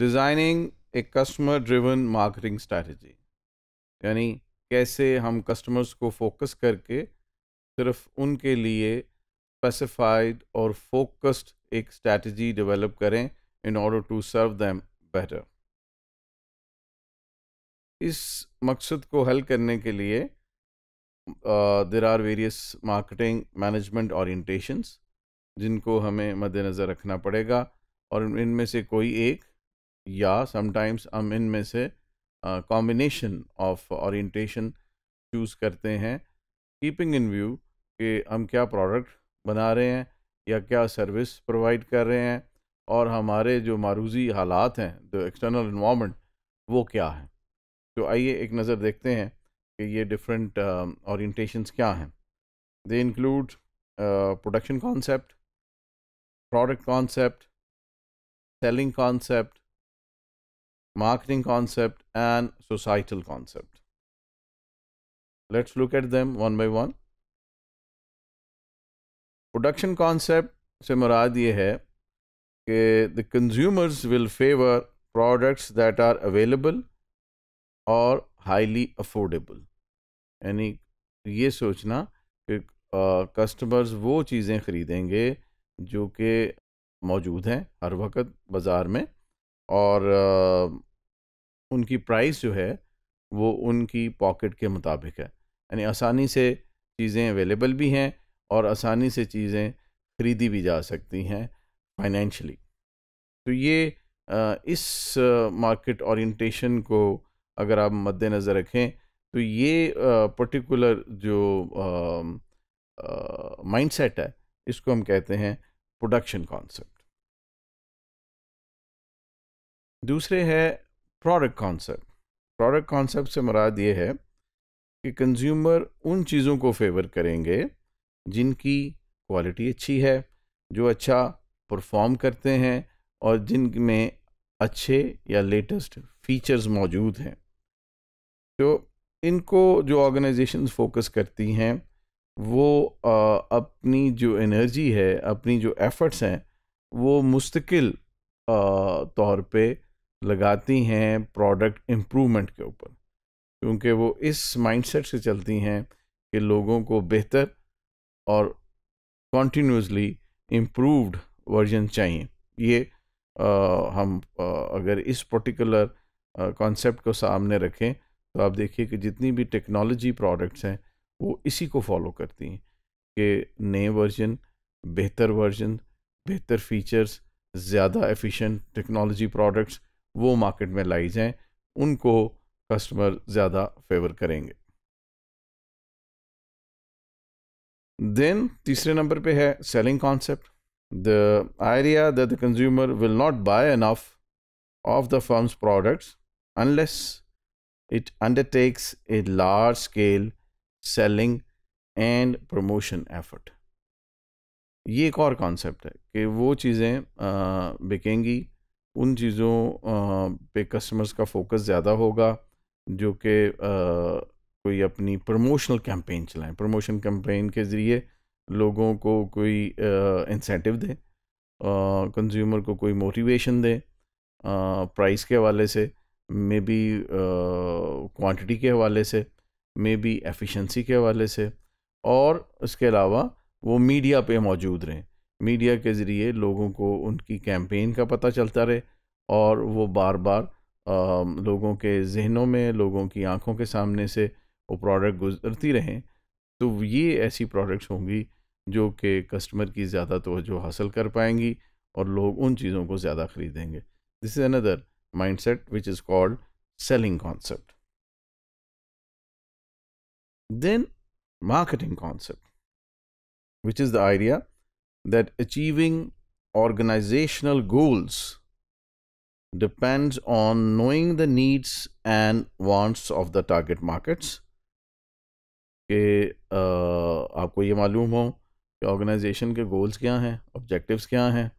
Designing a customer driven marketing strategy यानी कैसे हम कस्टमर्स को फोकस करके सिर्फ उनके लिए स्पेसिफाइड और फोकस्ड एक स्ट्रैटेजी डेवलप करें in order to serve them better इस मकसद को हल करने के लिए there are various marketing management orientations जिनको हमें मद्देनज़र रखना पड़ेगा और इनमें से कोई एक या समटाइम्स हम इनमें से कॉम्बिनेशन ऑफ ऑरिएंटेशन चूज़ करते हैं कीपिंग इन व्यू कि हम क्या प्रोडक्ट बना रहे हैं या क्या सर्विस प्रोवाइड कर रहे हैं और हमारे जो मारूजी हालात हैं जो एक्सटर्नल इन्वामेंट वो क्या है तो आइए एक नज़र देखते हैं कि ये डिफरेंट ऑरिएंटेशंस uh, क्या हैं they include production concept product concept selling concept marketing concept and societal concept. Let's look at them one by one. Production concept से मुराद ये है कि the consumers will favour products that are available और highly affordable यानी ये सोचना कि कस्टमर्स वो चीज़ें ख़रीदेंगे जो कि मौजूद हैं हर वक्त बाज़ार में और उनकी प्राइस जो है वो उनकी पॉकेट के मुताबिक है यानी आसानी से चीज़ें अवेलेबल भी हैं और आसानी से चीज़ें खरीदी भी जा सकती हैं फाइनेंशली तो ये इस मार्केट ओरिएंटेशन को अगर आप मद्देनज़र रखें तो ये पर्टिकुलर जो माइंडसेट है इसको हम कहते हैं प्रोडक्शन कॉन्सेप्ट दूसरे है प्रोडक्ट कॉन्सेप्ट प्रोडक्ट कॉन्सेप्ट से मुराद ये है कि कंज्यूमर उन चीज़ों को फेवर करेंगे जिनकी क्वालिटी अच्छी है जो अच्छा परफॉर्म करते हैं और जिन में अच्छे या लेटेस्ट फीचर्स मौजूद हैं तो इनको जो ऑर्गेनाइजेशंस फोकस करती हैं वो आ, अपनी जो एनर्जी है अपनी जो एफ़र्ट्स हैं वो मुस्तकिल तौर पे लगाती हैं प्रोडक्ट इम्प्रूवमेंट के ऊपर क्योंकि वो इस माइंडसेट से चलती हैं कि लोगों को बेहतर और कॉन्टीन्यूसली इम्प्रूवड वर्जन चाहिए ये आ, हम आ, अगर इस पर्टिकुलर कॉन्सेप्ट को सामने रखें तो आप देखिए कि जितनी भी टेक्नोलॉजी प्रोडक्ट्स हैं वो इसी को फॉलो करती हैं कि नए वर्जन बेहतर वर्जन बेहतर फीचर्स ज़्यादा एफिशिएंट टेक्नोलॉजी प्रोडक्ट्स वो मार्केट में लाई जाएं उनको कस्टमर ज़्यादा फेवर करेंगे देन तीसरे नंबर पे है selling concept the idea the consumer will not buy enough of the firm's products unless it undertakes a large scale selling and promotion effort ये एक और कॉन्सेप्ट है कि वो चीज़ें बिकेंगी उन चीज़ों पे कस्टमर्स का फोकस ज़्यादा होगा जो कि कोई अपनी प्रमोशनल कैंपेन चलाएं प्रमोशन कैंपेन के ज़रिए लोगों को कोई इंसेंटिव दें कंज्यूमर को कोई मोटिवेशन दें प्राइस के हवाले से मे बी क्वांटिटी के हवाले से मे बी एफिशिएंसी के हवाले से और इसके अलावा वो मीडिया पे मौजूद रहें मीडिया के ज़रिए लोगों को उनकी कैंपेन का पता चलता रहे और वो बार बार आ, लोगों के जहनों में लोगों की आंखों के सामने से वो प्रोडक्ट गुजरती रहें तो ये ऐसी प्रोडक्ट्स होंगी जो कि कस्टमर की ज़्यादा तोजो हासिल कर पाएंगी और लोग उन चीज़ों को ज़्यादा ख़रीदेंगे this is another mind set which is called selling concept then marketing concept which is the idea that achieving organizational goals depends on knowing the needs and wants of the target markets के आपको ये मालूम हो कि organisation के goals क्या हैं objectives क्या हैं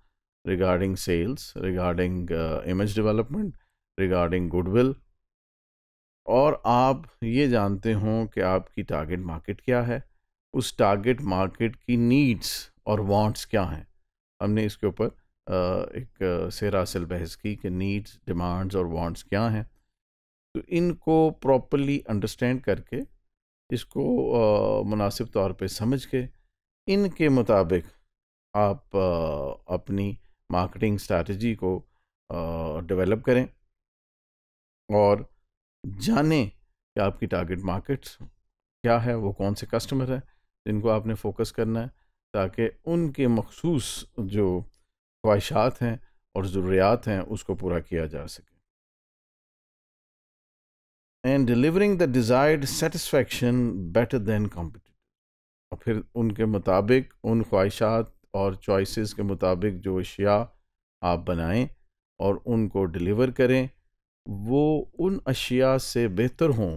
regarding sales regarding image development regarding goodwill और आप ये जानते हों कि आपकी टारगेट मार्केट क्या है उस टारगेट मार्केट की नीड्स और वांट्स क्या हैं हमने इसके ऊपर एक सरासिल बहस की कि नीड्स डिमांड्स और वांट्स क्या हैं तो इनको प्रॉपरली अंडरस्टैंड करके इसको मुनासिब तौर पे समझ के इनके मुताबिक आप आ, अपनी मार्केटिंग स्ट्रेटजी को डेवलप करें और जानें कि आपकी टारगेट मार्केट्स क्या है वो कौन से कस्टमर हैं जिनको आपने फोकस करना है ताकि उनके मखसूस जो ख्वाहिशात हैं और ज़रूरियात हैं उसको पूरा किया जा सके and delivering the desired satisfaction better than competitive और फिर उनके मुताबिक उन ख्वाहिशात और चॉइसेस के मुताबिक जो अशिया आप बनाएं और उनको डिलीवर करें वो उन अशिया से बेहतर हों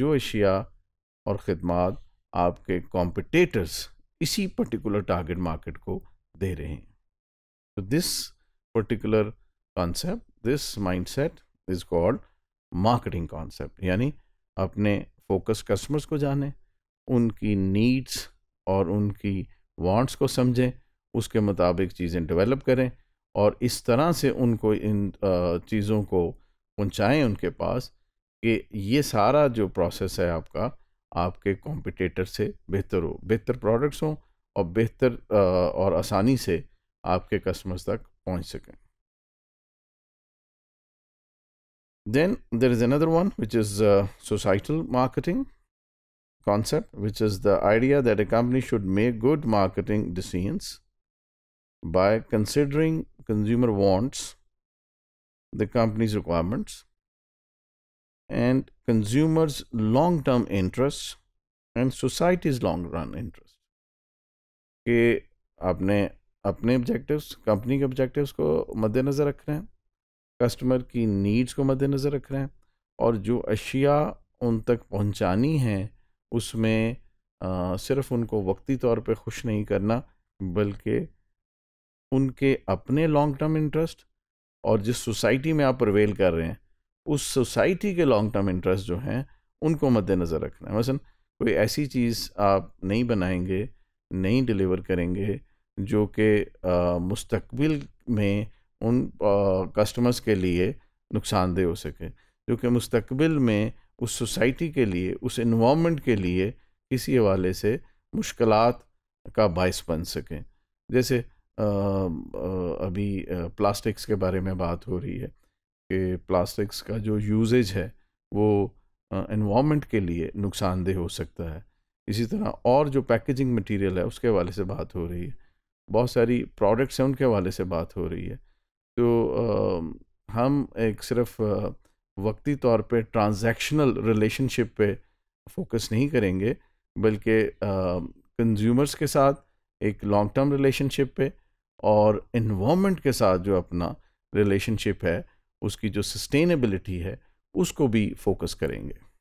जो अशिया और ख़दमात आपके कॉम्पिटेटर्स इसी पर्टिकुलर टारगेट मार्केट को दे रहे हैं तो this particular concept this mind set is called marketing concept यानी अपने फोकस कस्टमर्स को जाने उनकी नीड्स और उनकी वांट्स को समझें उसके मुताबिक चीज़ें डेवलप करें और इस तरह से उनको इन चीज़ों को पहुँचाएँ उनके पास कि ये सारा जो प्रोसेस है आपका आपके कॉम्पिटेटर से बेहतर हो बेहतर प्रोडक्ट्स हों और बेहतर और आसानी से आपके कस्टमर्स तक पहुंच सकें then there is another one which is societal marketing concept which is the idea that a company should make good marketing decisions by considering consumer wants the company's requirements and consumers' long term interests and society's long run interest के आपने अपने objectives company के objectives को मद्देनज़र रख रहे हैं customer की नीड्स को मद्देनज़र रख रहे हैं और जो अशिया उन तक पहुंचानी है उसमें आ, सिर्फ उनको वक्ती तौर पे खुश नहीं करना बल्कि उनके अपने लॉन्ग टर्म इंटरेस्ट और जिस सोसाइटी में आप प्रवेल कर रहे हैं उस सोसाइटी के लॉन्ग टर्म इंटरेस्ट जो हैं उनको मद्देनज़र रखना है मसलन कोई ऐसी चीज़ आप नहीं बनाएंगे नहीं डिलीवर करेंगे जो कि मुस्तबिल में उन कस्टमर्स के लिए नुकसानदेह हो सके जो कि मुस्तबिल में उस सोसाइटी के लिए उस इन्वामेंट के लिए किसी हवाले से मुश्किल का बायस बन सकें जैसे आ, आ, अभी प्लास्टिक्स के बारे में बात हो रही है कि प्लास्टिक्स का जो यूजेज है वो इन्वामेंट के लिए नुकसानदेह हो सकता है इसी तरह और जो पैकेजिंग मटेरियल है उसके हवाले से बात हो रही है बहुत सारी प्रोडक्ट्स हैं उनके हवाले से बात हो रही है तो आ, हम एक सिर्फ वक्ती तौर पे ट्रांजैक्शनल रिलेशनशिप पे फोकस नहीं करेंगे बल्कि कंज्यूमर्स के साथ एक लॉन्ग टर्म रिलेशनशिप पे और इन्वामेंट के साथ जो अपना रिलेशनशिप है उसकी जो सस्टेनेबिलिटी है उसको भी फोकस करेंगे